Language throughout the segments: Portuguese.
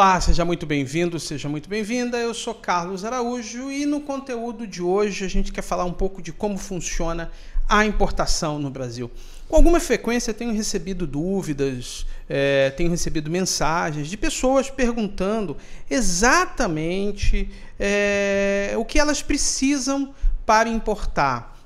Olá, seja muito bem-vindo, seja muito bem-vinda. Eu sou Carlos Araújo e no conteúdo de hoje a gente quer falar um pouco de como funciona a importação no Brasil. Com alguma frequência tenho recebido dúvidas, é, tenho recebido mensagens de pessoas perguntando exatamente é, o que elas precisam para importar.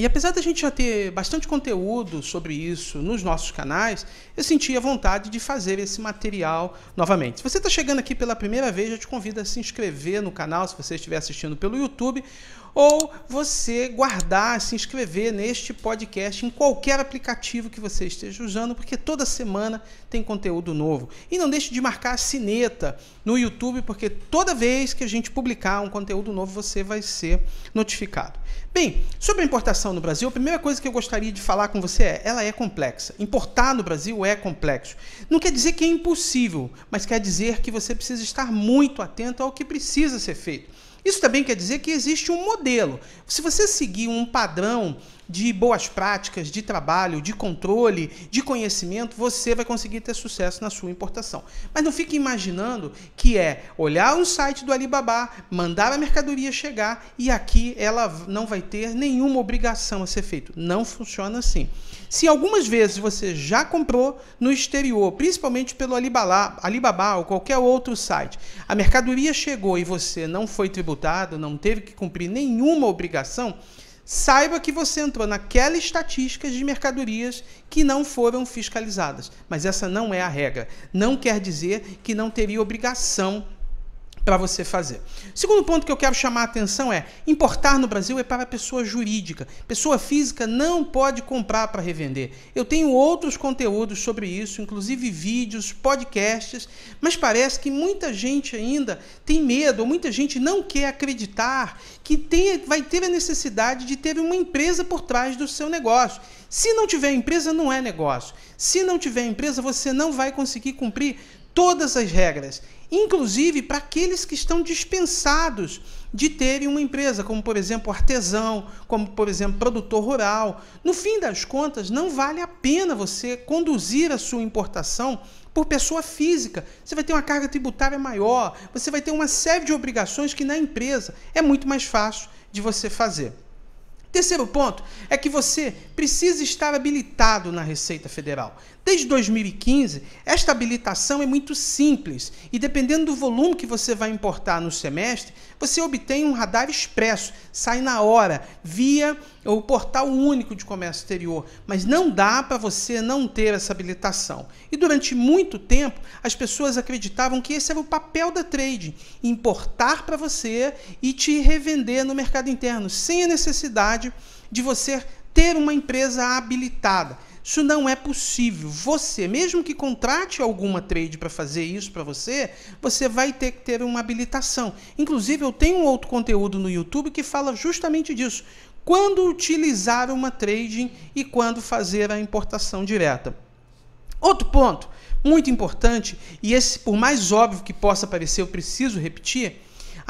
E apesar da gente já ter bastante conteúdo sobre isso nos nossos canais, eu senti a vontade de fazer esse material novamente. Se você está chegando aqui pela primeira vez, eu te convido a se inscrever no canal, se você estiver assistindo pelo YouTube ou você guardar, se inscrever neste podcast em qualquer aplicativo que você esteja usando, porque toda semana tem conteúdo novo. E não deixe de marcar a sineta no YouTube, porque toda vez que a gente publicar um conteúdo novo, você vai ser notificado. Bem, sobre a importação no Brasil, a primeira coisa que eu gostaria de falar com você é: ela é complexa. Importar no Brasil é complexo. Não quer dizer que é impossível, mas quer dizer que você precisa estar muito atento ao que precisa ser feito. Isso também quer dizer que existe um modelo. Se você seguir um padrão de boas práticas, de trabalho, de controle, de conhecimento, você vai conseguir ter sucesso na sua importação. Mas não fique imaginando que é olhar um site do Alibaba, mandar a mercadoria chegar e aqui ela não vai ter nenhuma obrigação a ser feita. Não funciona assim. Se algumas vezes você já comprou no exterior, principalmente pelo Alibaba, Alibaba ou qualquer outro site, a mercadoria chegou e você não foi tributado, não teve que cumprir nenhuma obrigação, saiba que você entrou naquela estatística de mercadorias que não foram fiscalizadas. Mas essa não é a regra. Não quer dizer que não teria obrigação para você fazer. Segundo ponto que eu quero chamar a atenção é: importar no Brasil é para pessoa jurídica. Pessoa física não pode comprar para revender. Eu tenho outros conteúdos sobre isso, inclusive vídeos, podcasts, mas parece que muita gente ainda tem medo, ou muita gente não quer acreditar que tem, vai ter a necessidade de ter uma empresa por trás do seu negócio. Se não tiver empresa, não é negócio. Se não tiver empresa, você não vai conseguir cumprir todas as regras, inclusive para aqueles que estão dispensados de terem uma empresa, como por exemplo artesão, como por exemplo produtor rural. No fim das contas, não vale a pena você conduzir a sua importação por pessoa física. Você vai ter uma carga tributária maior, você vai ter uma série de obrigações que na empresa é muito mais fácil de você fazer. Terceiro ponto é que você precisa estar habilitado na Receita Federal. Desde 2015, esta habilitação é muito simples e, dependendo do volume que você vai importar no semestre, você obtém um radar expresso, sai na hora, via o portal único de comércio exterior. Mas não dá para você não ter essa habilitação. E durante muito tempo, as pessoas acreditavam que esse era o papel da trade: importar para você e te revender no mercado interno, sem a necessidade possibilidade de você ter uma empresa habilitada. Isso não é possível. Você, mesmo que contrate alguma trade para fazer isso para você, você vai ter que ter uma habilitação. Inclusive, eu tenho outro conteúdo no YouTube que fala justamente disso. Quando utilizar uma trading e quando fazer a importação direta. Outro ponto muito importante, e esse, por mais óbvio que possa parecer, eu preciso repetir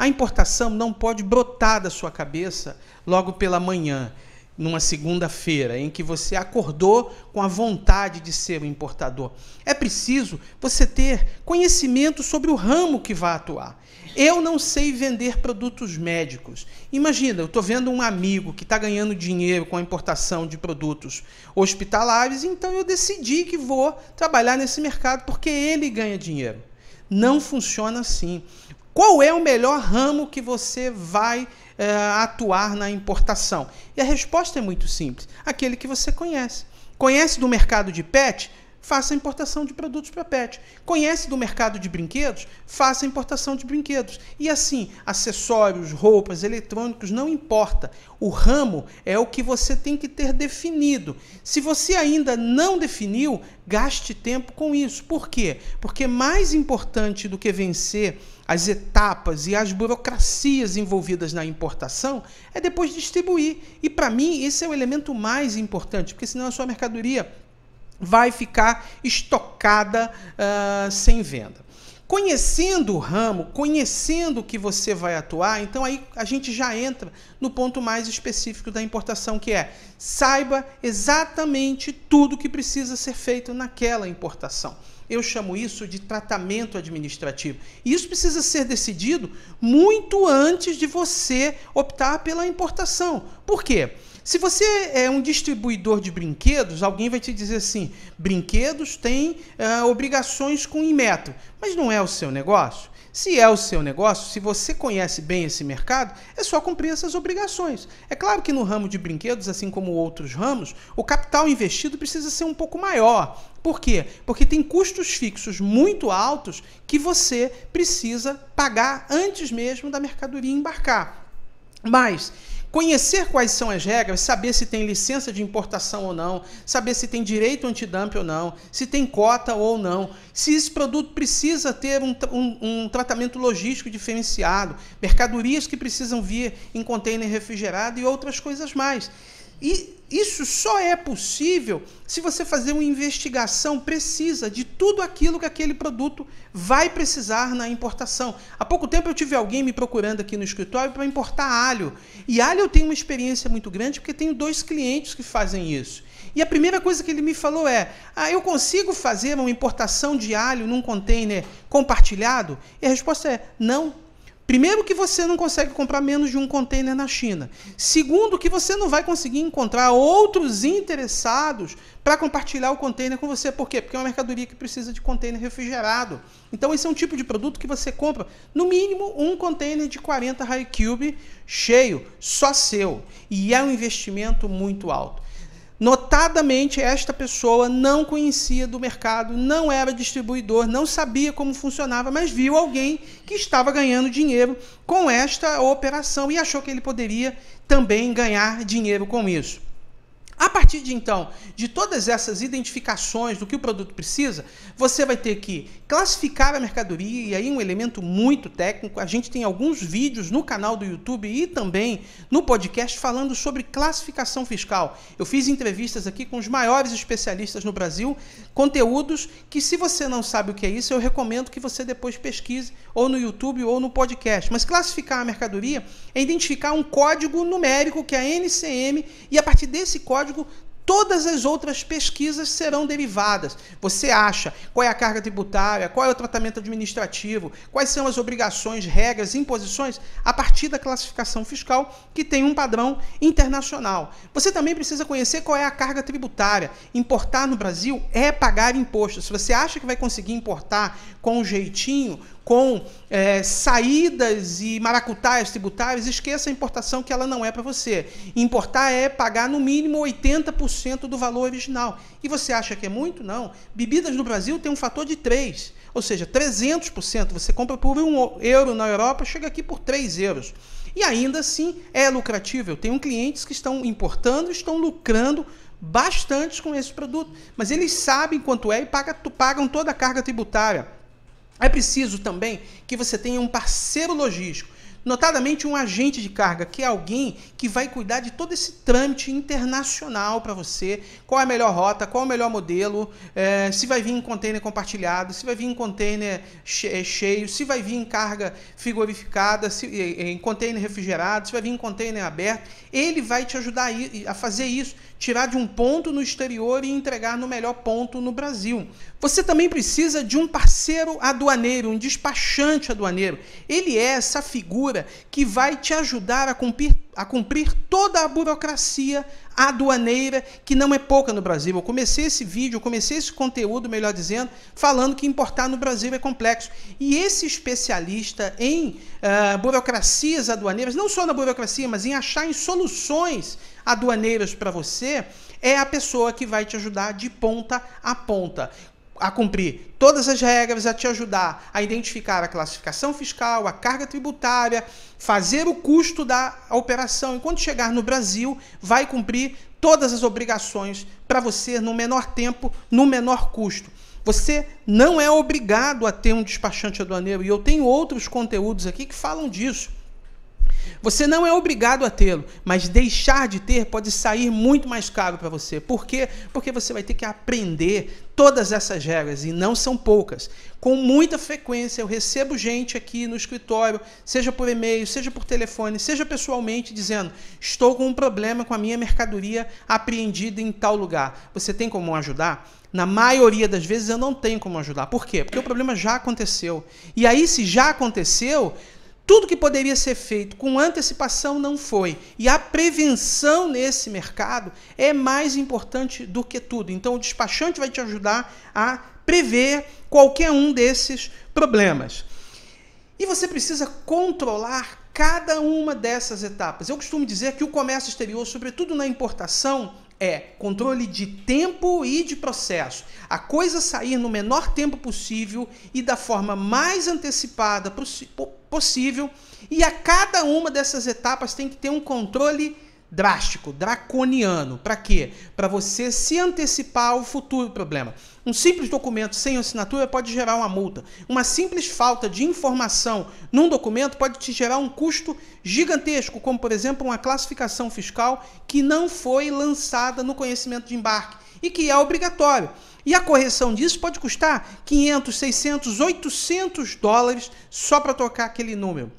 a importação não pode brotar da sua cabeça logo pela manhã, numa segunda-feira, em que você acordou com a vontade de ser um importador. É preciso você ter conhecimento sobre o ramo que vai atuar. Eu não sei vender produtos médicos. Imagina, eu estou vendo um amigo que está ganhando dinheiro com a importação de produtos hospitalares, então eu decidi que vou trabalhar nesse mercado porque ele ganha dinheiro. Não funciona assim. Qual é o melhor ramo que você vai é, atuar na importação? E a resposta é muito simples: aquele que você conhece. Conhece do mercado de pet? Faça importação de produtos para pet. Conhece do mercado de brinquedos? Faça importação de brinquedos. E assim, acessórios, roupas, eletrônicos, não importa. O ramo é o que você tem que ter definido. Se você ainda não definiu, gaste tempo com isso. Por quê? Porque mais importante do que vencer as etapas e as burocracias envolvidas na importação, é depois distribuir. E para mim, esse é o elemento mais importante, porque senão a sua mercadoria vai ficar estocada uh, sem venda. Conhecendo o ramo, conhecendo o que você vai atuar, então aí a gente já entra no ponto mais específico da importação, que é saiba exatamente tudo que precisa ser feito naquela importação. Eu chamo isso de tratamento administrativo. E isso precisa ser decidido muito antes de você optar pela importação. Por quê? Se você é um distribuidor de brinquedos, alguém vai te dizer assim: brinquedos têm uh, obrigações com Imeto, mas não é o seu negócio. Se é o seu negócio, se você conhece bem esse mercado, é só cumprir essas obrigações. É claro que no ramo de brinquedos, assim como outros ramos, o capital investido precisa ser um pouco maior. Por quê? Porque tem custos fixos muito altos que você precisa pagar antes mesmo da mercadoria embarcar. Mas Conhecer quais são as regras, saber se tem licença de importação ou não, saber se tem direito antidump ou não, se tem cota ou não, se esse produto precisa ter um, um, um tratamento logístico diferenciado, mercadorias que precisam vir em container refrigerado e outras coisas mais. E isso só é possível se você fazer uma investigação precisa de tudo aquilo que aquele produto vai precisar na importação. Há pouco tempo eu tive alguém me procurando aqui no escritório para importar alho. E alho eu tenho uma experiência muito grande porque tenho dois clientes que fazem isso. E a primeira coisa que ele me falou é: ah, eu consigo fazer uma importação de alho num container compartilhado? E a resposta é: não, Primeiro que você não consegue comprar menos de um container na China. Segundo que você não vai conseguir encontrar outros interessados para compartilhar o container com você. Por quê? Porque é uma mercadoria que precisa de container refrigerado. Então esse é um tipo de produto que você compra no mínimo um container de 40 high cube cheio, só seu. E é um investimento muito alto. Notadamente, esta pessoa não conhecia do mercado, não era distribuidor, não sabia como funcionava, mas viu alguém que estava ganhando dinheiro com esta operação e achou que ele poderia também ganhar dinheiro com isso. A partir de então, de todas essas identificações do que o produto precisa, você vai ter que classificar a mercadoria e aí um elemento muito técnico. A gente tem alguns vídeos no canal do YouTube e também no podcast falando sobre classificação fiscal. Eu fiz entrevistas aqui com os maiores especialistas no Brasil, conteúdos que se você não sabe o que é isso, eu recomendo que você depois pesquise ou no YouTube ou no podcast. Mas classificar a mercadoria é identificar um código numérico que é a NCM e a partir desse código código, todas as outras pesquisas serão derivadas. Você acha qual é a carga tributária, qual é o tratamento administrativo, quais são as obrigações, regras, imposições, a partir da classificação fiscal que tem um padrão internacional. Você também precisa conhecer qual é a carga tributária. Importar no Brasil é pagar imposto. Se você acha que vai conseguir importar com um jeitinho, com é, saídas e maracutaias tributárias, esqueça a importação que ela não é para você. Importar é pagar no mínimo 80% do valor original. E você acha que é muito? Não. Bebidas no Brasil tem um fator de 3, ou seja, 300%. Você compra por 1 euro na Europa, chega aqui por 3 euros. E ainda assim é lucrativo. Eu tenho clientes que estão importando, estão lucrando bastante com esse produto, mas eles sabem quanto é e pagam toda a carga tributária é preciso também que você tenha um parceiro logístico, notadamente um agente de carga, que é alguém que vai cuidar de todo esse trâmite internacional para você, qual é a melhor rota, qual é o melhor modelo, é, se vai vir em container compartilhado, se vai vir em container é, cheio, se vai vir em carga frigorificada, se, é, é, em container refrigerado, se vai vir em container aberto. Ele vai te ajudar a fazer isso tirar de um ponto no exterior e entregar no melhor ponto no Brasil. Você também precisa de um parceiro aduaneiro, um despachante aduaneiro. Ele é essa figura que vai te ajudar a cumprir a cumprir toda a burocracia aduaneira, que não é pouca no Brasil. Eu comecei esse vídeo, eu comecei esse conteúdo, melhor dizendo, falando que importar no Brasil é complexo. E esse especialista em uh, burocracias aduaneiras, não só na burocracia, mas em achar em soluções aduaneiras para você, é a pessoa que vai te ajudar de ponta a ponta a cumprir todas as regras, a te ajudar a identificar a classificação fiscal, a carga tributária, fazer o custo da operação. Enquanto chegar no Brasil, vai cumprir todas as obrigações para você no menor tempo, no menor custo. Você não é obrigado a ter um despachante aduaneiro e eu tenho outros conteúdos aqui que falam disso. Você não é obrigado a tê-lo, mas deixar de ter pode sair muito mais caro para você. Por quê? Porque você vai ter que aprender todas essas regras e não são poucas. Com muita frequência eu recebo gente aqui no escritório, seja por e-mail, seja por telefone, seja pessoalmente, dizendo: "Estou com um problema com a minha mercadoria apreendida em tal lugar. Você tem como ajudar?" Na maioria das vezes eu não tenho como ajudar. Por quê? Porque o problema já aconteceu. E aí se já aconteceu, tudo que poderia ser feito com antecipação não foi. E a prevenção nesse mercado é mais importante do que tudo. Então, o despachante vai te ajudar a prever qualquer um desses problemas. E você precisa controlar cada uma dessas etapas. Eu costumo dizer que o comércio exterior, sobretudo na importação, é controle de tempo e de processo. A coisa sair no menor tempo possível e da forma mais antecipada possível. E a cada uma dessas etapas tem que ter um controle drástico, draconiano. Para quê? Para você se antecipar ao futuro problema. Um simples documento sem assinatura pode gerar uma multa. Uma simples falta de informação num documento pode te gerar um custo gigantesco, como por exemplo uma classificação fiscal que não foi lançada no conhecimento de embarque e que é obrigatório. E a correção disso pode custar 500, 600, 800 dólares só para tocar aquele número.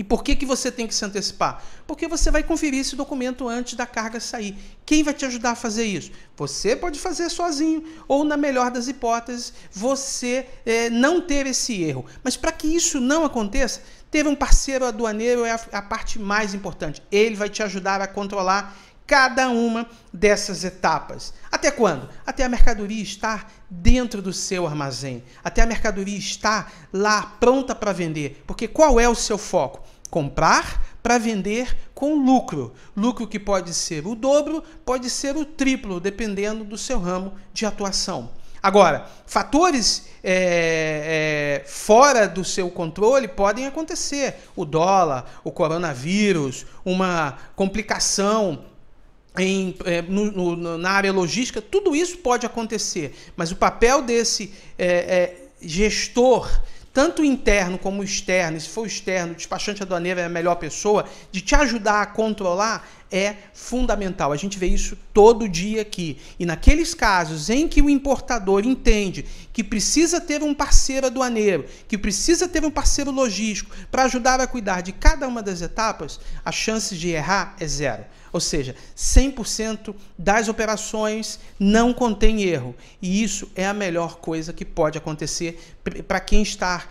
E por que, que você tem que se antecipar? Porque você vai conferir esse documento antes da carga sair. Quem vai te ajudar a fazer isso? Você pode fazer sozinho, ou, na melhor das hipóteses, você eh, não ter esse erro. Mas para que isso não aconteça, ter um parceiro aduaneiro é a, a parte mais importante. Ele vai te ajudar a controlar cada uma dessas etapas. Até quando? Até a mercadoria estar dentro do seu armazém, até a mercadoria estar lá pronta para vender. Porque qual é o seu foco? Comprar para vender com lucro. Lucro que pode ser o dobro, pode ser o triplo, dependendo do seu ramo de atuação. Agora, fatores é, é, fora do seu controle podem acontecer. O dólar, o coronavírus, uma complicação em, é, no, no, na área logística, tudo isso pode acontecer, mas o papel desse é, é, gestor, tanto interno como externo, e se for externo, o despachante aduaneiro é a melhor pessoa, de te ajudar a controlar é fundamental. A gente vê isso todo dia aqui. E naqueles casos em que o importador entende que precisa ter um parceiro aduaneiro, que precisa ter um parceiro logístico para ajudar a cuidar de cada uma das etapas, a chance de errar é zero. Ou seja, 100% das operações não contém erro. E isso é a melhor coisa que pode acontecer para quem está,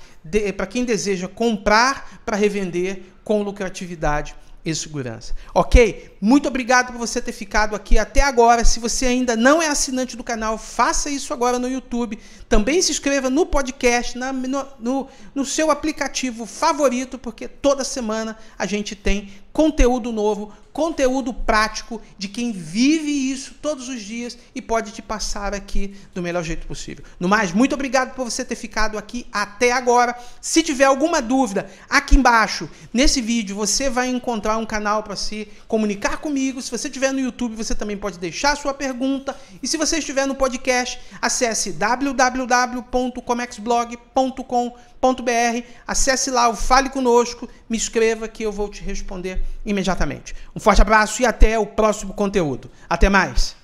para quem deseja comprar para revender com lucratividade e segurança. Ok? Muito obrigado por você ter ficado aqui até agora. Se você ainda não é assinante do canal, faça isso agora no YouTube. Também se inscreva no podcast, na, no, no, no seu aplicativo favorito, porque toda semana a gente tem conteúdo novo, conteúdo prático de quem vive isso todos os dias e pode te passar aqui do melhor jeito possível. No mais, muito obrigado por você ter ficado aqui até agora. Se tiver alguma dúvida, aqui embaixo, nesse vídeo, você vai encontrar um canal para se comunicar comigo. Se você estiver no YouTube, você também pode deixar sua pergunta. E se você estiver no podcast, acesse www.comexblog.com.br br Acesse lá o Fale Conosco, me escreva que eu vou te responder imediatamente. Um forte abraço e até o próximo conteúdo. Até mais!